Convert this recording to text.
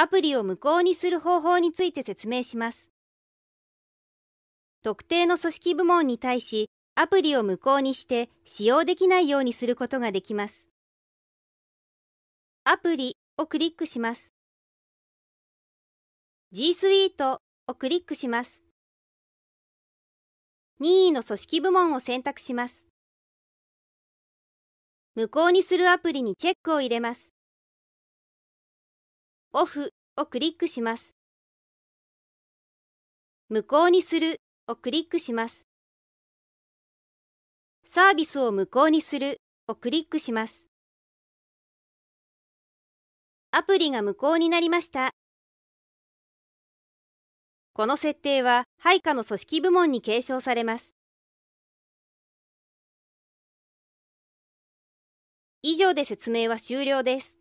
アプリを無効にする方法について説明します。特定の組織部門に対し、アプリを無効にして使用できないようにすることができます。アプリをクリックします。G Suite をクリックします。任意の組織部門を選択します。無効にするアプリにチェックを入れます。オフをクリックします。無効にするをクリックします。サービスを無効にするをクリックします。アプリが無効になりました。この設定は配下の組織部門に継承されます。以上で説明は終了です。